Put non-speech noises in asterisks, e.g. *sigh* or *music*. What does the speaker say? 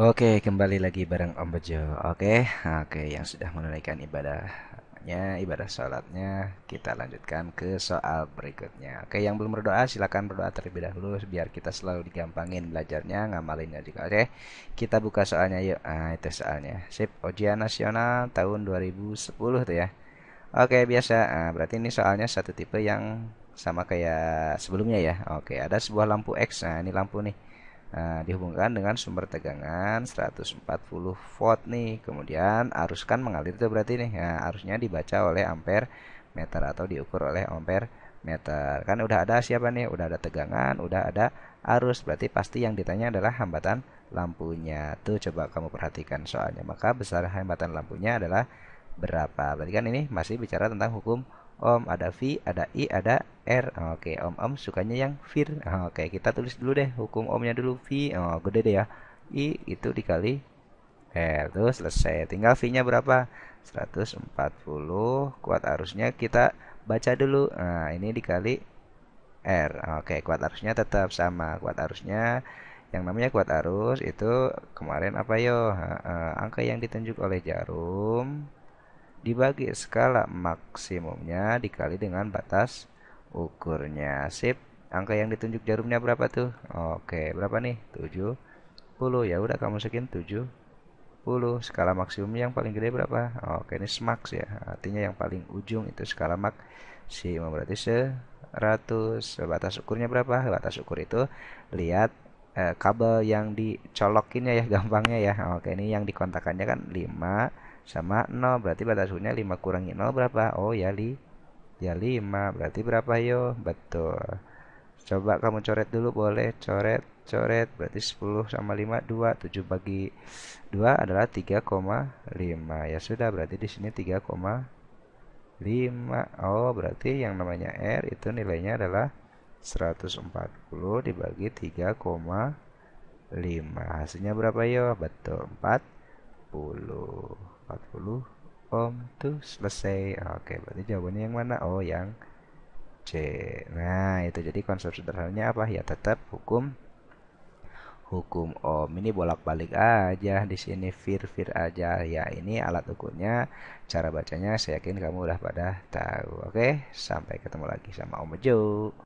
Oke, kembali lagi bareng Om Bejo. Oke, oke yang sudah menunaikan ibadahnya, ibadah sholatnya, kita lanjutkan ke soal berikutnya. Oke, yang belum berdoa silahkan berdoa terlebih dahulu biar kita selalu digampangin belajarnya, ngamalinnya juga. Oke, kita buka soalnya yuk. Nah itu soalnya. Sip, ujian nasional tahun 2010 tuh ya. Oke, biasa. Nah, berarti ini soalnya satu tipe yang sama kayak sebelumnya ya. Oke, ada sebuah lampu X. Nah, ini lampu nih Nah, dihubungkan dengan sumber tegangan 140 volt nih. Kemudian arus kan mengalir itu berarti nih. Ya, arusnya dibaca oleh ampere meter atau diukur oleh ampere meter. Kan udah ada siapa nih? Udah ada tegangan, udah ada arus. Berarti pasti yang ditanya adalah hambatan lampunya. Tuh coba kamu perhatikan soalnya. Maka besar hambatan lampunya adalah berapa? Berarti kan ini masih bicara tentang hukum om, ada v, ada i, ada r. Oke, om-om sukanya yang vir. Oke, kita tulis dulu deh hukum omnya dulu v. Oh, gede deh ya. i itu dikali r. Terus selesai. Tinggal v-nya berapa? 140 kuat arusnya kita baca dulu. Nah, ini dikali r. Oke, kuat arusnya tetap sama. Kuat arusnya yang namanya kuat arus itu kemarin apa yo? angka yang ditunjuk oleh jarum dibagi skala maksimumnya dikali dengan batas ukurnya sip angka yang ditunjuk jarumnya berapa tuh oke berapa nih 70 ya udah kamu masukin 70 skala maksimum yang paling gede berapa oke ini max ya artinya yang paling ujung itu skala maksimum berarti 100 batas ukurnya berapa batas ukur itu lihat eh, kabel yang dicolokinnya ya *laughs* gampangnya ya oke ini yang dikontakannya kan 5 sama 0 berarti batas suhunya 5 kurangi 0 berapa oh ya li ya 5 berarti berapa yo betul coba kamu coret dulu boleh coret coret berarti 10 sama 5 2 7 bagi 2 adalah 3,5 ya sudah berarti di sini 3,5 oh berarti yang namanya R itu nilainya adalah 140 dibagi 3,5 hasilnya berapa yo betul 40 40 ohm tuh selesai oke berarti jawabannya yang mana oh yang C nah itu jadi konsep sederhananya apa ya tetap hukum hukum ohm ini bolak-balik aja di sini fir fir aja ya ini alat ukurnya cara bacanya saya yakin kamu udah pada tahu oke sampai ketemu lagi sama Om Joe